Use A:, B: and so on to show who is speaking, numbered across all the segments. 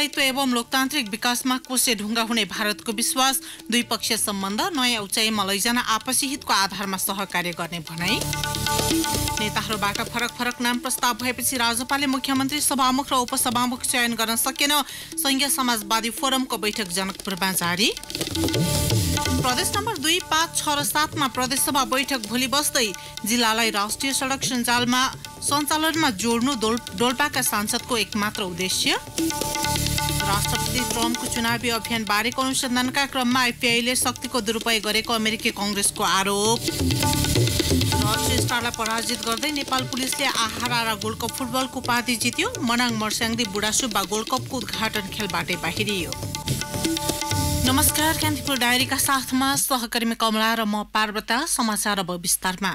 A: स्थायित्व एवं लोकतान्त्रिक विकासमा कोसे ढुङ्गा हुने भारतको विश्वास द्विपक्षीय सम्बन्ध नयाँ उचाइमा लैजान आपसी हितको आधारमा सहकार्य गर्ने भनाई नेताहरूबाट फरक फरक नाम प्रस्ताव भएपछि राज्यपालले मुख्यमन्त्री सभामुख र उपसभामुख चयन गर्न सकेन संघीय समाजवादी फोरमको बैठक जनकपुरमा जारी प्रदेश नम्बर दुई पाँच छ र सातमा प्रदेशसभा बैठक भोलि बस्दै जिल्लालाई राष्ट्रिय सडक सञ्जालमा सञ्चालनमा जोड्नु डोल्पाका सांसदको एकमात्र उद्देश्य राष्ट्रपति ट्रम्पको चुनावी अभियान बारेको अनुसन्धानका क्रममा आइपिआईले शक्तिको दुरुपयोग गरेको अमेरिकी कङ्ग्रेसको आरोप स्टारलाई पराजित गर्दै नेपाल पुलिसले आहारा गोल्ड कप फुटबलको उपाधि जित्यो मनाङ मर्स्याङदी बुढासुब्बा गोल्ड कपको उद्घाटन खेलबाटै बाहिरियो नमस्कार कान्तिपुर डायरीका साथमा सहकर्मी कमला र म पार्वता समाचार अब विस्तारमा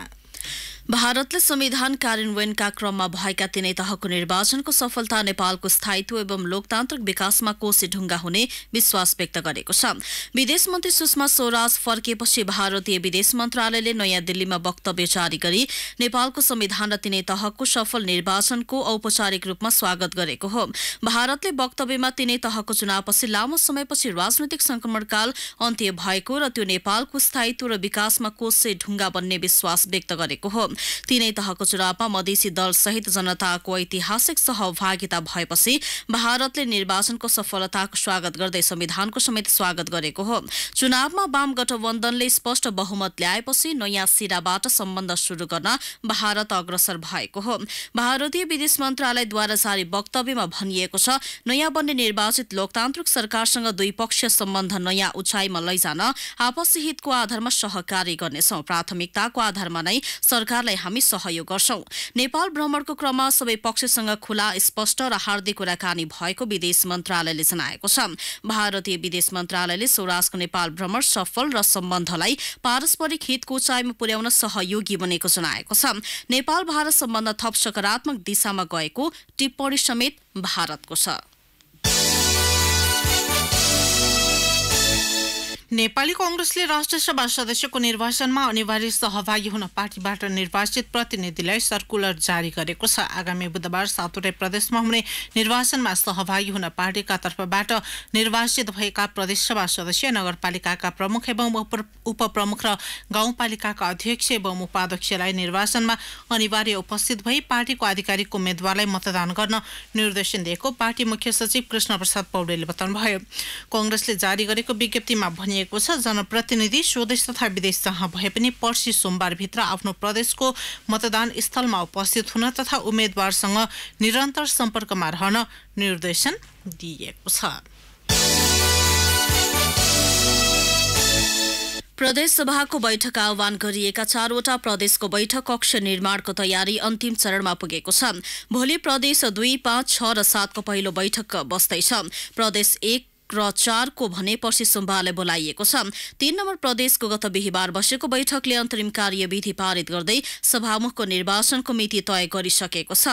A: भारतले संविधान कार्यान्वयनका क्रममा भएका तीनै तहको
B: निर्वाचनको सफलता नेपालको स्थायित्व एवं लोकतान्त्रिक विकासमा कोशी ढुङ्गा हुने विश्वास व्यक्त गरेको छ विदेश मन्त्री सुषमा स्वराज फर्किएपछि भारतीय विदेश मन्त्रालयले नयाँ दिल्लीमा वक्तव्य जारी गरी नेपालको संविधान र तीनै तहको सफल निर्वाचनको औपचारिक रूपमा स्वागत गरेको हो भारतले वक्तव्यमा तीनै तहको चुनावपछि लामो समयपछि राजनैतिक संक्रमणकाल अन्त्य भएको र त्यो नेपालको स्थायित्व र विकासमा कोशे ढुङ्गा बन्ने विश्वास व्यक्त गरेको हो तीनै तहको चुनावमा मधेसी सहित जनताको ऐतिहासिक सहभागिता भएपछि भारतले निर्वाचनको सफलताको स्वागत गर्दै संविधानको समेत स्वागत गरेको हो चुनावमा वाम गठबन्धनले स्पष्ट बहुमत ल्याएपछि नयाँ सिराबाट सम्बन्ध शुरू गर्न भारत अग्रसर भएको हो भारतीय विदेश मन्त्रालयद्वारा जारी वक्तव्यमा भनिएको छ नयाँ बन्ने निर्वाचित लोकतान्त्रिक सरकारसँग द्विपक्षीय सम्बन्ध नयाँ उचाइमा लैजान आपसी हितको आधारमा सहकारी गर्नेछौ प्राथमिकताको आधारमा नै सरकार सरकारलाई हामी सहयोग गर्छौं नेपाल भ्रमणको क्रममा सबै पक्षसँग खुला स्पष्ट र हार्दिक कुराकानी भएको विदेश मन्त्रालयले जनाएको छ भारतीय विदेश मन्त्रालयले स्वराजको नेपाल भ्रमण सफल र सम्बन्धलाई पारस्परिक हितको उचाइमा पुर्याउन सहयोगी बनेको जनाएको छ नेपाल भारत सम्बन्ध थप सकारात्मक दिशामा गएको
A: टिप्पणी समेत भारतको छ नेपाली कंग्रेसले राष्ट्रिय सभा सदस्यको निर्वाचनमा अनिवार्य सहभागी हुन पार्टीबाट निर्वाचित प्रतिनिधिलाई सर्कुलर जारी गरेको छ आगामी बुधबार सातवटै प्रदेशमा हुने निर्वाचनमा सहभागी हुन पार्टीका तर्फबाट निर्वाचित भएका प्रदेशसभा सदस्य नगरपालिकाका प्रमुख एवं उपप्रमुख र गाउँपालिकाका अध्यक्ष एवं उपाध्यक्षलाई निर्वाचनमा अनिवार्य उपस्थित भई पार्टीको आधिकारिक उम्मेद्वारलाई मतदान गर्न निर्देशन दिएको पार्टी मुख्य सचिव कृष्ण प्रसाद पौडेलले बताउनुभयो कंग्रेसले जारी गरेको विज्ञप्तिमा भनिएको गरिएको छ जनप्रतिनिधि स्वदेश तथा विदेश जहाँ भए पनि पर्सि सोमबारभित्र आफ्नो प्रदेशको मतदान स्थलमा उपस्थित हुन तथा उम्मेद्वारसँग निरन्तर सम्पर्कमा रहन निर्देशन दिइएको छ प्रदेशसभाको बैठक आह्वान गरिएका
B: चारवटा प्रदेशको बैठक कक्ष निर्माणको तयारी अन्तिम चरणमा पुगेको छ भोलि प्रदेश दुई पाँच छ र सातको पहिलो बैठक बस्दैछ प्रदेश एक र चारको भने पर्सि सोमबारलाई बोलाइएको छ तीन नम्बर प्रदेशको गत बिहिबार बसेको बैठकले अन्तरिम कार्यविधि पारित गर्दै सभामुखको निर्वाचनको मिति तय गरिसकेको छ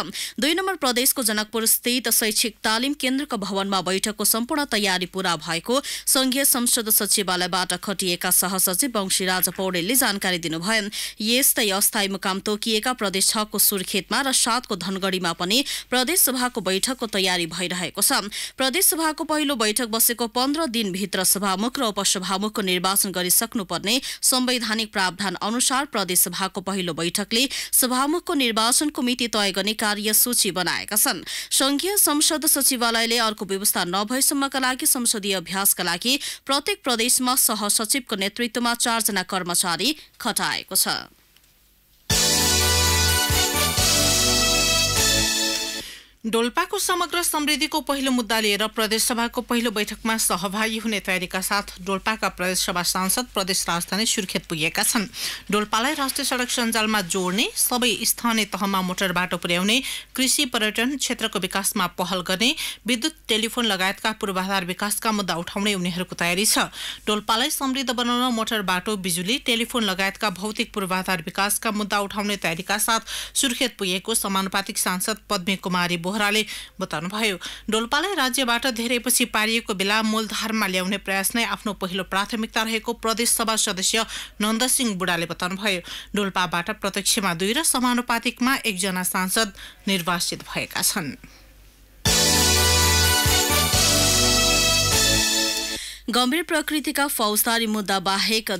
B: दुई नम्बर प्रदेशको जनकपुर स्थित शैक्षिक तालिम केन्द्रको भवनमा बैठकको सम्पूर्ण तयारी पूरा भएको संघीय संसद सचिवालयबाट खटिएका सहसचिव वंशीराज पौडेलले जानकारी दिनुभयो यस्तै अस्थायी मुकाम तोकिएका प्रदेश छको सुर्खेतमा र सातको धनगढीमा पनि प्रदेशसभाको बैठकको तयारी भइरहेको छ प्रदेशसभाको पहिलो बैठक बसेको पन्ध्र दिनभित्र सभामुख र उपसभामुखको निर्वाचन गरिसक्नुपर्ने संवैधानिक प्रावधान अनुसार प्रदेशसभाको पहिलो बैठकले सभामुखको निर्वाचनको मिति तय गर्ने कार्यसूची बनाएका छन् संघीय संसद सचिवालयले अर्को व्यवस्था नभएसम्मका लागि संसदीय अभ्यासका लागि प्रत्येक प्रदेशमा सहसचिवको नेतृत्वमा चारजना कर्मचारी खटाएको छ
A: डोल्पाको समग्र समृद्धिको पहिलो मुद्दा लिएर प्रदेशसभाको पहिलो बैठकमा सहभागी हुने तयारीका साथ डोल्पाका प्रदेशसभा सांसद प्रदेश राजधानी सुर्खेत पुगेका छन् डोल्पालाई राष्ट्रिय सडक सञ्जालमा जोड्ने सबै स्थानीय तहमा मोटर बाटो पुर्याउने कृषि पर्यटन क्षेत्रको विकासमा पहल गर्ने विद्युत टेलिफोन लगायतका पूर्वाधार विकासका मुद्दा उठाउने उनीहरूको तयारी छ डोल्पालाई समृद्ध बनाउन मोटर बाटो बिजुली टेलिफोन लगायतका भौतिक पूर्वाधार विकासका मुद्दा उठाउने तयारीका साथ सुर्खेत पुगेको समानुपातिक सांसद पद्मी कुमारी बोहराले बताउनुभयो डोल्पालाई राज्यबाट धेरैपछि पारिएको बेला मूलधारमा ल्याउने प्रयास नै आफ्नो पहिलो प्राथमिकता रहेको प्रदेश सभा सदस्य नन्दसिंह बुढाले बताउनुभयो डोल्पाबाट प्रत्यक्षमा दुई र समानुपातिकमा एकजना सांसद निर्वाचित भएका छन्
B: गम्भीर प्रकृतिका फौजदारी मुद्दा बाहेक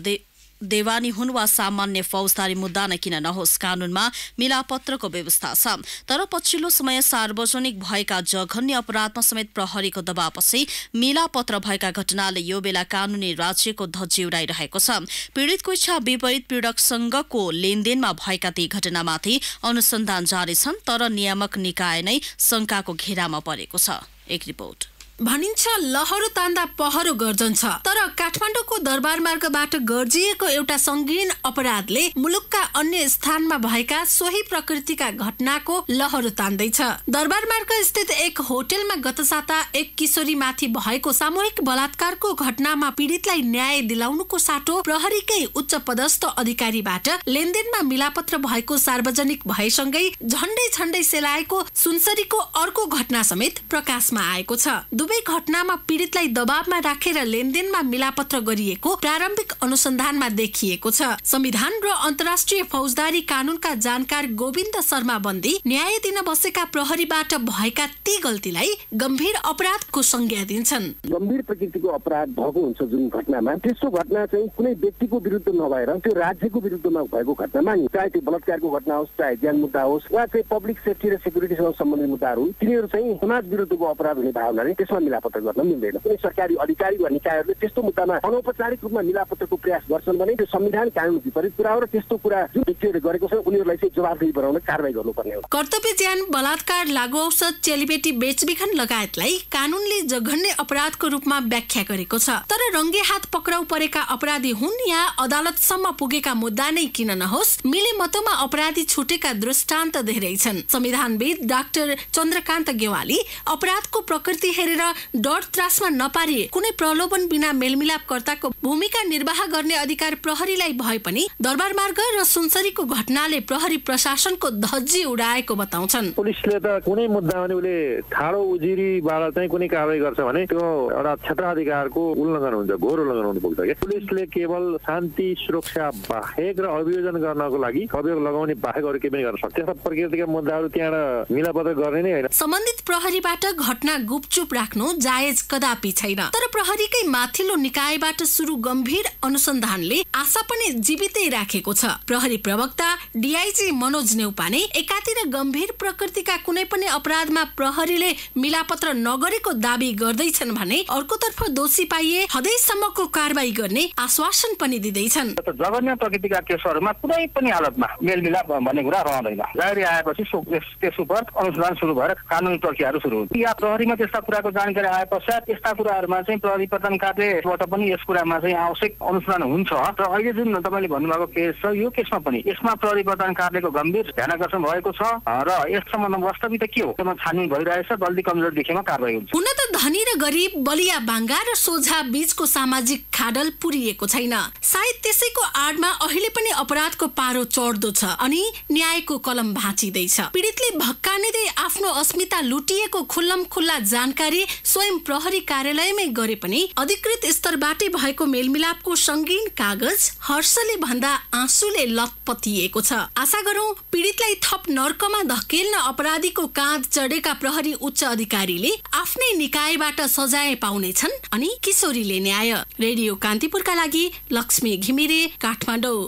B: देवानी हुन् वा सामान्य फौजदारी मुद्दा नै किन नहोस् कानूनमा मिलापत्रको व्यवस्था छ तर पछिल्लो समय सार्वजनिक भएका जघन्य अपराधमा समेत प्रहरीको दबावपछि मिलापत्र भएका घटनाले यो बेला कानूनी राज्यको धज्जी उडाइरहेको छ पीड़ितको इच्छा विपरीत पीड़कसँगको लेनदेनमा भएका ती घटनामाथि अनुसन्धान जारी छन् तर नियामक निकाय नै शंकाको घेरामा परेको छ एक रिपोर्ट
C: भनिन्छ लहरो तान्दा पहरो गर्जन्छ तर काठमाडौँको दरबार मार्गबाट गर्जिएको एउटा सङ्गीन अपराधले मुलुकका अन्य स्थानमा भएका सोही प्रकृतिका घटनाको लहरो तान्दैछ दरबार मार्ग स्थित एक होटेलमा गत साता एक किशोरी माथि भएको सामूहिक बलात्कारको घटनामा पीडितलाई न्याय दिलाउनुको साटो प्रहरीकै उच्च पदस्थ अधिकारीबाट लेनदेनमा मिलापत्र भएको सार्वजनिक भएसँगै झण्डै झण्डै सेलाएको सुनसरीको अर्को घटना समेत प्रकाशमा आएको छ सबै घटनामा पीडितलाई दबावमा राखेर लेनदेनमा मिलापत्र गरिएको प्रारम्भिक अनुसन्धानमा देखिएको छ संविधान र अन्तर्राष्ट्रिय फौजदारी कानुनका जानकार गोविन्द शर्मा बन्दी न्याय दिन बसेका प्रहरीबाट भएका ती गल्तीलाई गम्भीर अपराधको संज्ञा दिन्छन्
D: गम्भीर प्रकृतिको अपराध भएको हुन्छ जुन घटनामा त्यस्तो घटना चाहिँ कुनै व्यक्तिको विरुद्ध नभएर त्यो राज्यको विरुद्धमा भएको घटनामा चाहे त्यो बलात्कारको घटना होस् चाहे ज्यान मुद्दा होस् वा चाहिँ पब्लिक सेफ्टी र सेक्युरिटीसँग सम्बन्धित मुद्दाहरू तिनीहरू चाहिँ समाज विरुद्धको अपराध हुने भावनाले त्यसमा मिलापत्र गर्न मिल्दैन कुनै सरकारी अधिकारी वा निकायहरूले त्यस्तो मुद्दामा अनौपचारिक रूपमा मिलापत्रको प्रयास गर्छन् भने त्यो संविधान कानुन विपरीत कुरा हो र त्यस्तो कुरा जुन व्यक्तिहरूले गरेको छ उनीहरूलाई चाहिँ जवाबदेही बनाउन कारवाही गर्नुपर्ने हो
C: कर्तव्य ज्यान बलात्कार लागु औषध चेलीबेटी बेचबिखन लगायतलाई कानुनले जघन्य अपराधको रूपमा व्याख्या गरेको छ तर रङ्गे हात पक्राउ परेका अपराधी हुन् या अदालतसम्म पुगेका मुद्दा नै किन नहोस् मिलेमतोमा अपराधी छुटेका दृष्टान्त धेरै छन् संविधानविद डाक्टर चन्द्रकान्त गेवाली अपराधको प्रकृति हेरेर डर त्रासमा नपारी कुनै प्रलोभन बिना मेलमिलापकर्ताको भूमिका निर्वाह गर्ने अधिकार प्रहरीलाई भए पनि दरबार मार्ग र सुनसरीको घटनाले प्रहरी प्रशासनको धजी उडाएको बताउँछन् पुलिसले
D: त कुनै मुद्दा भने उसले ठाडो उजिरीबाट चाहिँ कुनै कारवाही गर्छ भने त्यो एउटा क्षेत्राधिकारको उल्लङ्घन हुन्छ घोर उल्लङ्घन हुनु पुग्छ कि पुलिसले केवल शान्ति सुरक्षा बाहेक र अभियोजन गर्नको लागि अभियोग लगाउने बाहेक अरू केही पनि गर्न सक्छ प्रकृतिका मुद्दाहरू त्यहाँबाट मिलापत्र गर्ने नै होइन
C: सम्बन्धित प्रहरीबाट घटना गुपचुप राख राख्नु जायज कदापि छैन तर प्रहरीकै माथिल्लो निकायबाट सुरु गम्भीर अनुसन्धानले आशा पनि जीवितै राखेको छ प्रहरी प्रवक्ता डिआइजी मनोज नेउपाने एकातिर गम्भीर प्रकृतिका कुनै पनि अपराधमा प्रहरीले मिलापत्र नगरेको दावी गर्दैछन् भने अर्कोतर्फ दोषी पाइए हदैसम्मको कारवाही गर्ने आश्वासन पनि दिँदैछन्
D: प्रकृतिका केसहरूमा कुनै पनि हालतमा मेलमिलाप भन्ने कुरा रहँदैन जारी आएपछि त्यस उप अनुसन्धान सुरु भएर कानुनी प्रक्रियाहरू सुरु हुन्छ या प्रहरीमा त्यस्ता कुराको जानकारी आए पश्चात यस्ता कुराहरूमा चाहिँ प्रधिप्रधान कार्यबाट पनि यस कुरामा चाहिँ आवश्यक अनुसन्धान हुन्छ र अहिले जुन तपाईँले भन्नुभएको केस छ यो केसमा पनि यसमा प्रधिप्रधान कार्यको गम्भीर ध्यान ध्यानकर्षण भएको छ र यस सम्बन्धमा वास्तविकता के हो त्यसमा छानबिन भइरहेछ गल्ती कमजोर देखेमा कारवाही
C: हुन्छ धनी र गरिब बलिया बाङ्गा र सोझा बीचको सामाजिक खाडल पुरिएको छैन सायद त्यसैको आडमा अहिले पनि अपराधको पारो चढ्दो छ अनि न्यायको कलम भाँचिँदैछ पीडितले भक्कानीदै आफ्नो अस्मिता लुटिएको खुल्लम खुल्ला जानकारी स्वयं प्रहरी कार्यालयमै गरे पनि अधिकृत स्तरबाटै भएको मेलमिलापको सङ्गीन कागज हर्षले भन्दा आँसुले लतपतिएको छ आशा गरौं पीडितलाई थप नर्कमा धकेल्न अपराधीको काँध चढेका प्रहरी उच्च अधिकारीले आफ्नै निकाय निकायबाट सजाय छन् अनि किशोरीले न्याय रेडियो कान्तिपुरका लागि लक्ष्मी घिमिरे काठमाडौँ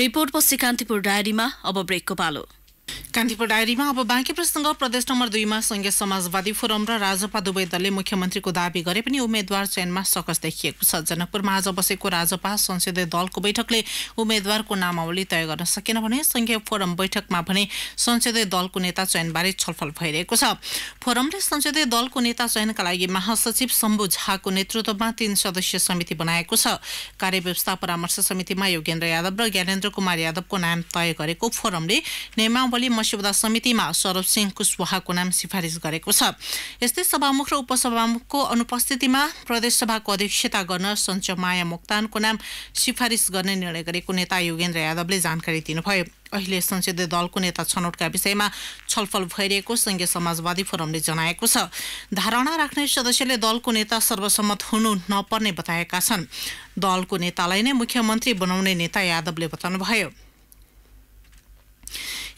C: रिपोर्ट पश्चिम कान्तिपुर डायरीमा अब ब्रेकको पालो कान्तिपुर डायरीमा अब बाँकी प्रसङ्ग प्रदेश
A: नम्बर दुईमा सङ्घीय समाजवादी फोरम र राजपा दुवै दलले मुख्यमन्त्रीको दावी गरे पनि उम्मेद्वार चयनमा सकस देखिएको छ जनकपुरमा आज बसेको राजपा संसदीय दलको बैठकले उम्मेद्वारको नामावली तय गर्न सकेन भने सङ्घीय फोरम बैठकमा भने संसदीय दलको नेता चयनबारे छलफल भइरहेको छ फोरमले संसदीय दलको नेता चयनका लागि महासचिव शम्भु झाको नेतृत्वमा तीन सदस्यीय समिति बनाएको छ कार्यव्यवस्था परामर्श समितिमा योगेन्द्र यादव र ज्ञानेन्द्र कुमार यादवको नाम तय गरेको फोरमले नियमावली केन्द्रावली मस्यौदा समितिमा सौरभ सिंह कुशवाहाको नाम सिफारिस गरेको छ यस्तै सभामुख र उपसभामुखको अनुपस्थितिमा सभाको अध्यक्षता गर्न माया मोक्तानको नाम सिफारिस गर्ने निर्णय गरेको नेता योगेन्द्र यादवले जानकारी दिनुभयो अहिले संसदीय दलको नेता छनौटका विषयमा छलफल भइरहेको सङ्घीय समाजवादी फोरमले जनाएको छ धारणा राख्ने सदस्यले दलको नेता सर्वसम्मत हुनु नपर्ने बताएका छन् दलको नेतालाई नै मुख्यमन्त्री बनाउने नेता यादवले बताउनुभयो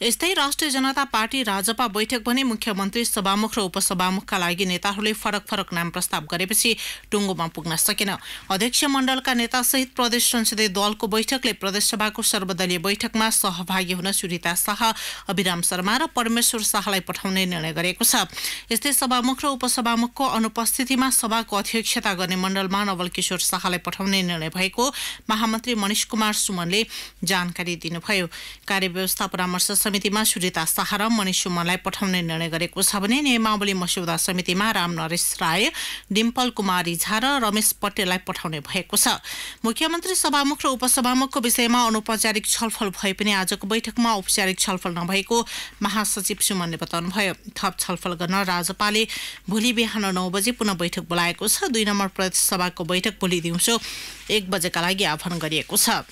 A: यस्तै राष्ट्रिय जनता पार्टी राजपा बैठक भने मुख्यमन्त्री सभामुख र उपसभामुखका लागि नेताहरूले फरक फरक नाम प्रस्ताव गरेपछि टुङ्गोमा पुग्न सकेन अध्यक्ष मण्डलका नेतासहित प्रदेश संसदीय दलको बैठकले प्रदेशसभाको सर्वदलीय बैठकमा सहभागी हुन सुरिता शाह अभिराम शर्मा र परमेश्वर शाहलाई पठाउने निर्णय गरेको छ यस्तै सभामुख र उपसभामुखको अनुपस्थितिमा सभाको अध्यक्षता गर्ने मण्डलमा किशोर शाहलाई पठाउने निर्णय भएको महामन्त्री मनिष कुमार सुमनले जानकारी दिनुभयो कार्य व्यवस्था परामर्श समितिमा सुरिता शाह र मणि सुमनलाई पठाउने निर्णय गरेको छ भने नियमावली मस्यौदा समितिमा राम नरेश राय डिम्पल कुमारी झा र रमेश पटेललाई पठाउने भएको छ मुख्यमन्त्री सभामुख र उपसभामुखको विषयमा अनौपचारिक छलफल भए पनि आजको बैठकमा औपचारिक छलफल नभएको महासचिव सुमनले बताउनुभयो थप छलफल गर्न राजपाले भोलि बिहान नौ बजे पुनः बैठक बोलाएको छ दुई नम्बर प्रदेश सभाको बैठक भोलि दिउँसो एक बजेका लागि आह्वान गरिएको छ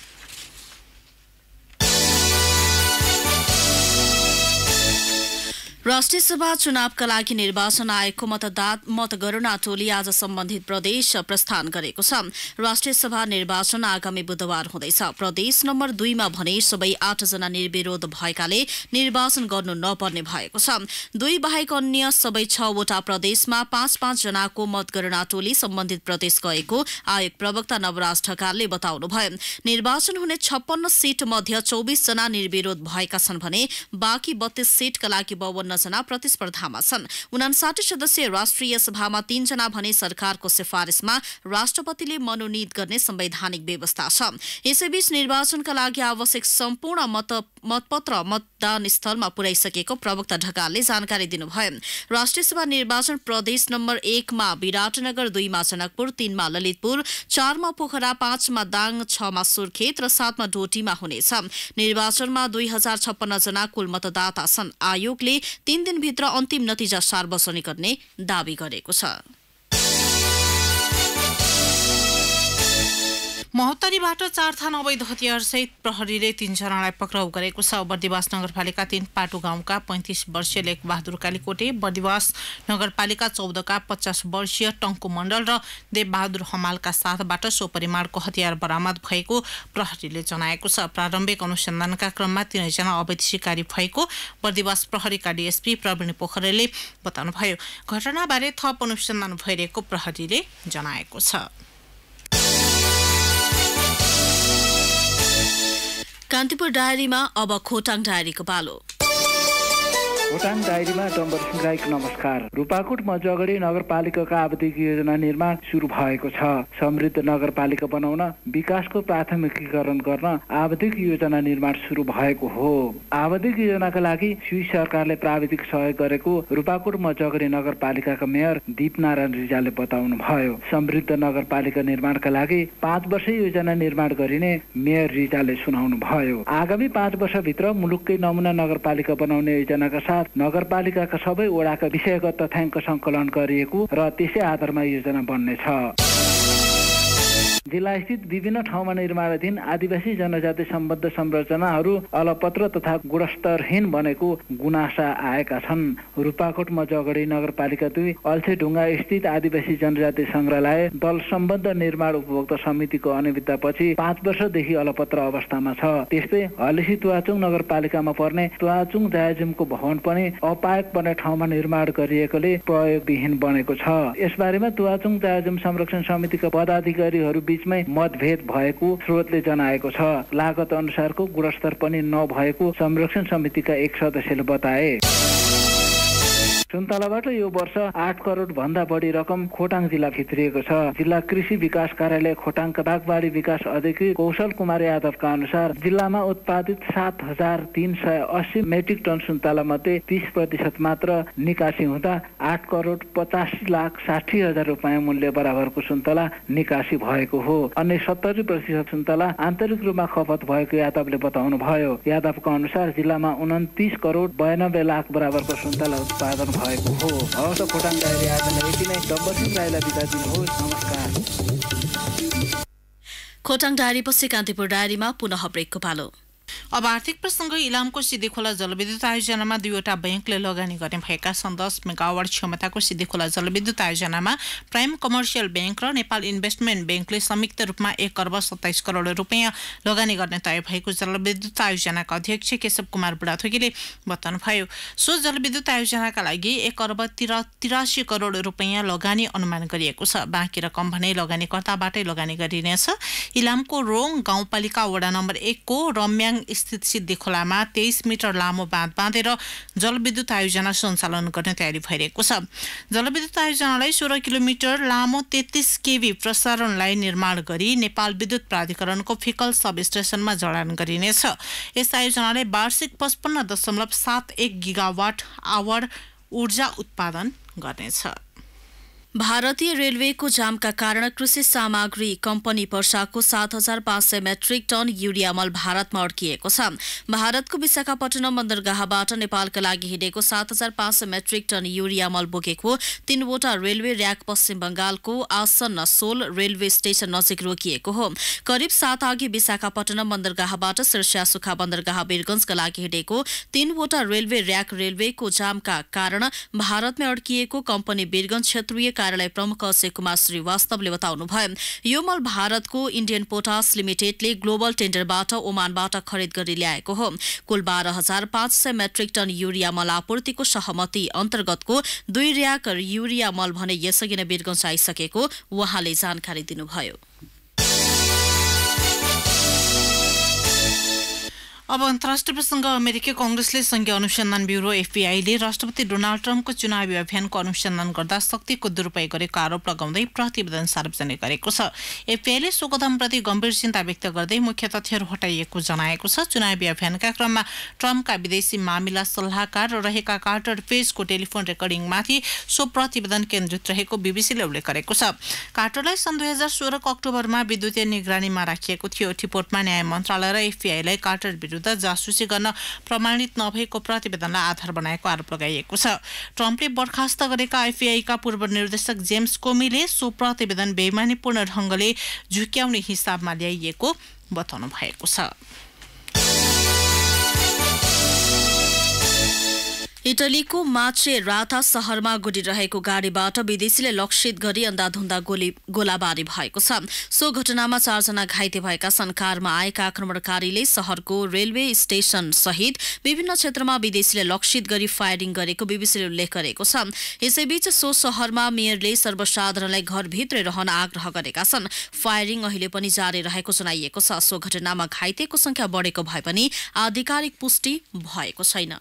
A: राष्ट्रिय सभा
B: चुनावका लागि निर्वाचन आयोगको मतदात मतगणना टोली आज सम्बन्धित प्रदेश प्रस्थान गरेको छ राष्ट्रिय सभा निर्वाचन आगामी बुधबार हुँदैछ प्रदेश नम्बर दुईमा भने सबै आठजना निर्विरोध भएकाले निर्वाचन गर्नु नपर्ने भएको छ दुई बाहेक अन्य सबै छवटा प्रदेशमा पाँच पाँचजनाको मतगणना टोली सम्बन्धित प्रदेश गएको आयोग प्रवक्ता नवराज ठकालले बताउनुभयो निर्वाचन हुने छप्पन्न सीट मध्य चौबिसजना निर्विरोध भएका छन् भने बाँकी बत्तीस सीटका लागि बवन्न जना प्रतिस्पर्धामा छन् उनासाठी सदस्यीय राष्ट्रिय सभामा तीनजना भने सरकारको सिफारिसमा राष्ट्रपतिले मनोनित गर्ने संवैधानिक व्यवस्था छ यसैबीच निर्वाचनका लागि आवश्यक सम्पूर्ण मत मतपत्र मतदान स्थलमा पुर्याइसकेको प्रवक्ता ढकालले जानकारी दिनुभयो राष्ट्रिय सभा निर्वाचन प्रदेश नम्बर एकमा विराटनगर दुईमा जनकपुर तीनमा ललितपुर चारमा पोखरा पाँचमा दाङ छमा सुर्खेत र सातमा डोटीमा हुनेछ निर्वाचनमा दुई हजार छप्पन्न जना कुल मतदाता छन् आयोगले तीन दिनभित्र अन्तिम
A: नतिजा सार्वजनिक गर्ने दावी गरेको छ महोत्तरीबाट चार थान अवैध हतियारसहित प्रहरीले तीनजनालाई पक्राउ गरेको छ बर्दिवास नगरपालिका तीन पाटु गाउँका पैँतिस वर्षीय लेखबहादुर कालीकोटे बर्दिवास नगरपालिका चौधका पचास वर्षीय टङ्कु मण्डल र देवबहादुर हमालका साथबाट सो परिमाणको हतियार बरामद भएको प्रहरीले जनाएको छ प्रारम्भिक अनुसन्धानका क्रममा तिनैजना अवैध शिकारी भएको बर्दिवास प्रहरीका डिएसपी प्रवीण पोखरेलले बताउनुभयो घटनाबारे थप अनुसन्धान भइरहेको प्रहरीले जनाएको छ
B: कान्तिपुर डायरीमा अब खोटाङ डायरीको पालो
D: भुटान डायरीमा सिंह राईको नमस्कार रूपाकोट मजगढी नगरपालिकाको आवधिक योजना निर्माण सुरु भएको छ समृद्ध नगरपालिका बनाउन विकासको प्राथमिकीकरण गर्न आवधिक योजना निर्माण सुरु भएको हो आवधिक योजनाका लागि स्विस सरकारले प्राविधिक सहयोग गरेको रूपाकोटमा जगडे नगरपालिकाका मेयर दीपनारायण रिजालले बताउनु भयो समृद्ध नगरपालिका निर्माणका लागि पाँच वर्ष योजना निर्माण गरिने मेयर रिजालले सुनाउनु भयो आगामी पाँच वर्षभित्र मुलुककै नमुना नगरपालिका बनाउने योजनाका साथ नगरपालिकाका सबै वडाका विषयगत तथ्याङ्क सङ्कलन गरिएको र त्यसै आधारमा योजना बन्नेछ जिल्ला स्थित विभिन्न ठाउँमा निर्माणाधीन आदिवासी जनजाति सम्बद्ध संरचनाहरू अलपत्र तथा गुणस्तरहीन बनेको गुनासा आएका छन् रूपाकोटमा जगडी नगरपालिका दुई अल्छेढुङ्गा स्थित आदिवासी जनजाति संग्रहालय दल सम्बद्ध निर्माण उपभोक्ता समितिको अनियमिततापछि पाँच वर्षदेखि अलपत्र अवस्थामा छ त्यस्तै हलिसी तुवाचुङ नगरपालिकामा पर्ने तुवाचुङ जायजुमको भवन पनि अपायक पर्ने ठाउँमा निर्माण गरिएकोले प्रयोगविहीन बनेको छ यसबारेमा तुवाचुङ जायजुम संरक्षण समितिका पदाधिकारीहरू बीचमै मतभेद भएको स्रोतले जनाएको छ लागत अनुसारको गुणस्तर पनि नभएको संरक्षण समितिका एक सदस्यले बताए सुन्तलाबाट यो वर्ष आठ करोड भन्दा बढी रकम खोटाङ जिल्ला भित्रिएको छ जिल्ला कृषि विकास कार्यालय खोटाङका बागवाडी विकास अधिकारी कौशल कुमार यादवका अनुसार जिल्लामा उत्पादित सात हजार तिन सय अस्सी मेट्रिक टन सुन्तला मध्ये तिस प्रतिशत मात्र निकासी हुँदा आठ करोड पचासी लाख साठी हजार रुपियाँ मूल्य बराबरको सुन्तला निकासी भएको हो अन्य सत्तरी प्रतिशत सुन्तला आन्तरिक रूपमा खपत भएको यादवले बताउनुभयो यादवका अनुसार जिल्लामा उन्तिस करोड बयानब्बे लाख बराबरको सुन्तला उत्पादन भएको हो हवस् खोटाङ डायरी आजलाई यति नै डब्बरसिंह राईलाई बिदा दिनुहोस् नमस्कार
A: खोटाङ डायरी पछि कान्तिपुर डायरीमा पुनः ब्रेकको पालो अब आर्थिक प्रसङ्ग इलामको सिद्धीखोला जलविद्युत आयोजनामा दुईवटा ब्याङ्कले लगानी गर्ने भएका छन् दस मेगावाट क्षमताको सिद्धीखोला जलविद्युत आयोजनामा प्राइम कमर्सियल ब्याङ्क र नेपाल इन्भेस्टमेन्ट ब्याङ्कले संयुक्त रूपमा एक अर्ब सत्ताइस करोड रुपियाँ लगानी गर्ने तय भएको जलविद्युत आयोजनाका अध्यक्ष केशव कुमार बुढाथोकीले बताउनुभयो सो जलविद्युत आयोजनाका लागि एक अर्ब तिर तिरासी करोड रुपियाँ लगानी अनुमान गरिएको छ बाँकी रकम भने लगानीकर्ताबाटै लगानी गरिनेछ इलामको रोङ गाउँपालिका वडा नम्बर एकको रम्याङ दाङ स्थित सिद्धिखोलामा तेइस मिटर लामो बाँध बाँधेर जलविद्युत आयोजना सञ्चालन गर्ने तयारी भइरहेको छ जलविद्युत आयोजनालाई सोह्र किलोमिटर लामो तेत्तिस केबी प्रसारणलाई निर्माण गरी नेपाल विद्युत प्राधिकरणको फिकल सब स्टेसनमा जडान गरिनेछ यस आयोजनाले वार्षिक पचपन्न दशमलव सात एक गिगावाट आवर ऊर्जा उत्पादन गर्नेछ भारतीय रेलवेको जामका कारण कृषि
B: सामग्री कम्पनी वर्षाको सात हजार पाँच सय मेट्रिक टन युरिया मल भारतमा अड्किएको छ भारतको विशाखापट्टनम बन्दरगाहबाट नेपालका लागि हिँडेको सात हजार पाँच सय मेट्रिक टन युरिया मल बोकेको तीनवटा रेलवे र्याक पश्चिम बंगालको आसन्न सोल रेलवे स्टेशन नजिक रोकिएको हो करिब सात अघि विशाखापट्टनम बन्दरगाहबाट सिर्सिया सुखा बन्दरगाह वीरगंजका लागि हिँडेको तीनवटा रेलवे र्याक रेलवेको जामका कारण भारतमै अड्किएको कम्पनी वीरगंज क्षेत्रीय कार्यालय प्रमुख अक्षय कुमार श्रीवास्तवले बताउनुभयो यो मल भारतको इन्डियन पोटास लिमिटेडले ग्लोबल टेन्डरबाट ओमानबाट खरिद गरी ल्याएको हो कुल बाह्र हजार पाँच सय मेट्रिक टन युरिया मल आपूर्तिको सहमति अन्तर्गतको दुई र्याक युरिया मल भने यसअघि नै बेडगन्ज आइसकेको उहाँले जानकारी
A: दिनुभयो अब अन्तर्राष्ट्रिय प्रसङ्ग अमेरिकी कङ्ग्रेसले सङ्घीय अनुसन्धान ब्युरो एफबिआईले राष्ट्रपति डोनाल्ड ट्रम्पको चुनावी अभियानको अनुसन्धान गर्दा शक्तिको दुरुपयोग गरेको आरोप लगाउँदै प्रतिवेदन सार्वजनिक गरेको छ एफबिआईले सो कदमप्रति गम्भीर चिन्ता व्यक्त गर्दै मुख्य तथ्यहरू हटाइएको जनाएको छ चुनावी अभियानका क्रममा ट्रम्पका विदेशी मामिला सल्लाहकार रहेका कार्टर पेजको टेलिफोन रेकर्डिङमाथि सो प्रतिवेदन केन्द्रित रहेको बिबिसीले उल्लेख गरेको छ कार्टरलाई सन् दुई हजार सोह्रको अक्टोबरमा विद्युतीय निगरानीमा राखिएको थियो रिपोर्टमा न्याय मन्त्रालय र एफबिआईलाई कार्टर विरुद्ध विरूद्ध जासुसी गर्न प्रमाणित नभएको प्रतिवेदनलाई आधार बनाएको आरोप लगाइएको छ ट्रम्पले बर्खास्त गरेका का पूर्व निर्देशक जेम्स कोमीले सो प्रतिवेदन बेमानीपूर्ण ढङ्गले झुक्याउने हिसाबमा ल्याइएको बताउनु भएको छ इटलीको माचे राथा
B: सहरमा गुडिरहेको गाडीबाट विदेशीले लक्षित गरी अन्धाधुन्दा गोली गोलाबारी भएको छ सो घटनामा चारजना घाइते भएका छन् कारमा आएका आक्रमणकारीले शहरको रेलवे स्टेशन सहित विभिन्न क्षेत्रमा विदेशीले लक्षित गरी फायरिङ गरेको बीबीसीले उल्लेख गरेको छ यसैबीच सो शहरमा मेयरले सर्वसाधारणलाई घरभित्रै रहन आग्रह गरेका छन् फायरिङ अहिले पनि जारी रहेको जनाइएको छ सो घटनामा घाइतेको संख्या बढेको भए पनि आधिकारिक पुष्टि भएको छैन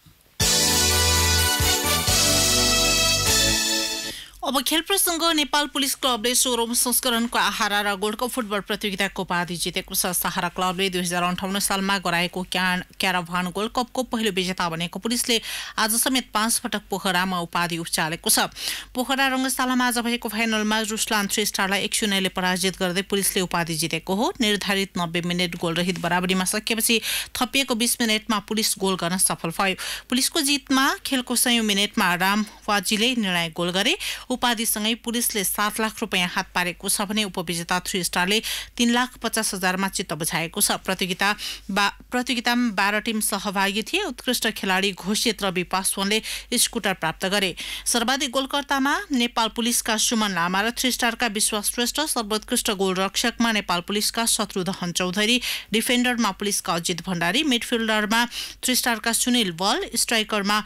A: अब खेल प्रसङ्ग नेपाल पुलिस क्लबले सोह्रौँ संस्करणको आहारा र गोल्ड कप फुटबल प्रतियोगिताको उपाधि जितेको छ सहारा क्लबले दुई हजार अन्ठाउन्न सालमा गराएको क्यान क्याराभान गोल्ड कपको पहिलो विजेता बनेको पुलिसले आज समेत पाँच पटक पोखरामा उपाधि उचालेको छ पोखरा रङ्गशालामा आज भएको फाइनलमा रुसलान थ्री स्टारलाई एक शून्यले पराजित गर्दै पुलिसले उपाधि जितेको हो निर्धारित नब्बे मिनट गोलरहित बराबरीमा सकिएपछि थपिएको बिस मिनटमा पुलिस गोल गर्न सफल भयो पुलिसको जितमा खेलको सयौँ मिनटमा राम वाजीले निर्णायक गोल गरे उपाधिसँगै पुलिसले सात लाख रुपियाँ हात पारेको छ भने उपविजेता थ्री स्टारले तीन लाख पचास हजारमा चित्त बुझाएको छ प्रतियोगिता बा प्रतियोगितामा बाह्र टिम सहभागी थिए उत्कृष्ट खेलाडी घोषित रवि पासवानले स्कुटर प्राप्त गरे सर्वाधिक गोलकर्तामा नेपाल पुलिसका सुमन लामा र थ्री स्टारका विश्वास श्रेष्ठ सर्वोत्कृष्ट गोलरक्षकमा नेपाल पुलिसका शत्रु दहन चौधरी डिफेन्डरमा पुलिसका अजित भण्डारी मिडफिल्डरमा थ्री स्टारका सुनिल बल स्ट्राइकरमा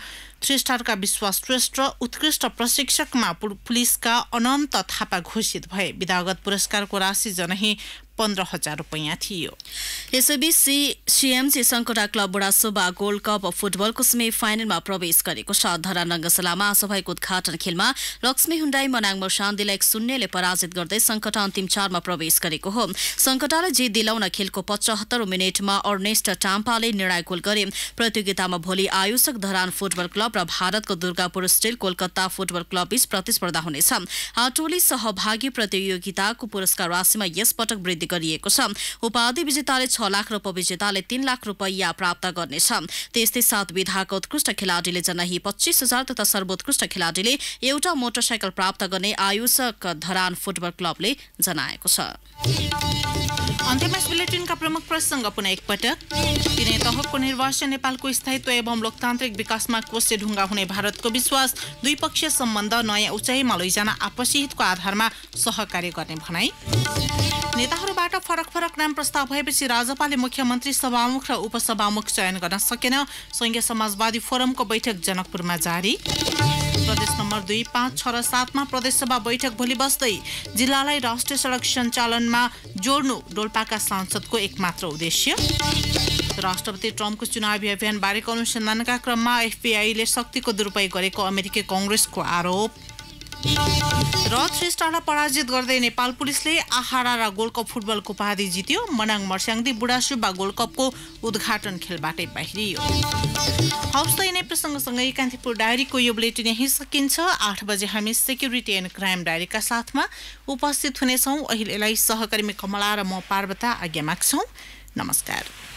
A: थ्री स्टारका विश्वास श्रेष्ठ उत्कृष्ट प्रशिक्षकमा पुलिसका अनन्त थापा घोषित भए विधागत पुरस्कारको राशि जनही पन्ध्र हजार रुपियाँ थियो यसैबीच C CMC Sankata
B: club Budhasubba gold cup फुटबलको सेमी फाइनलमा प्रवेश गरेको छ धरा रङ्गशालामा आज भएको उद्घाटन खेलमा लक्ष्मी हुन्डाई मनाङ मर्सान्दीलाई एक शून्यले पराजित गर्दै सङ्कटा अन्तिम चारमा प्रवेश गरेको हो सङ्कटालाई जित दिलाउन खेलको पचहत्तर मिनटमा अर्नेस्ट टाम्पाले निर्णायक गोल गरे प्रतियोगितामा भोलि आयोजक धरान फुटबल क्लब र भारतको Durgapur steel Kolkata football club बीच प्रतिस्पर्धा हुनेछ आटोली सहभागी प्रतियोगिताको पुरस्कार राशिमा यसपटक वृद्धि गरिएको छ उपाधि विजेताले छ लाख र उपविजेताले तीन लाख रुपैयाँ प्राप्त गर्नेछ त्यस्तै सात विधाको उत्कृष्ट खेलाडीले जनही पच्चिस हजार तथा सर्वोत्कृष्ट खेलाडीले एउटा मोटरसाइकल प्राप्त गर्ने आयोजक धरान फुटबल क्लबले जनाएको छ
A: अन्त्यमा बुलेटिनका प्रमुख प्रसङ्ग पुनः एकपटक तिनै तहको निर्वाचन नेपालको स्थायित्व एवं लोकतान्त्रिक विकासमा कोषे ढुङ्गा हुने भारतको विश्वास द्विपक्षीय सम्बन्ध नयाँ उचाइमा लैजान आपसी हितको आधारमा सहकार्य गर्ने भनाई नेताहरूबाट फरक फरक नाम प्रस्ताव भएपछि राजपाले मुख्यमन्त्री सभामुख र उपसभामुख चयन गर्न सकेन संघीय समाजवादी फोरमको बैठक जनकपुरमा जारी दुई पाँच छ र सातमा प्रदेशसभा बैठक भोलि बस्दै जिल्लालाई राष्ट्रिय सडक सञ्चालनमा जोड्नु डोल्पाका सांसदको एकमात्र उद्देश्य राष्ट्रपति ट्रम्पको चुनावी बारेको अनुसन्धानका क्रममा एफबिआईले शक्तिको दुरुपयोग गरेको अमेरिकी कङ्ग्रेसको आरोप र थ्री स्टारलाई पराजित गर्दै नेपाल पुलिसले आहारा र गोल्ड कप फुटबलको उपाधि जित्यो मनाङ मर्स्याङदी बुढा सुब्बा गोल्ड कपको उद्घाटन खेलबाटै बाहिरियो हौस् त यिनै प्रसङ्गसँगै कान्तिपुर डायरीको यो बुलेटिन यही सकिन्छ आठ बजे हामी सेक्युरिटी एन्ड क्राइम डायरीका साथमा उपस्थित हुनेछौँ अहिलेलाई सहकर्मी कमला र म पार्वता आज्ञा माग्छौँ नमस्कार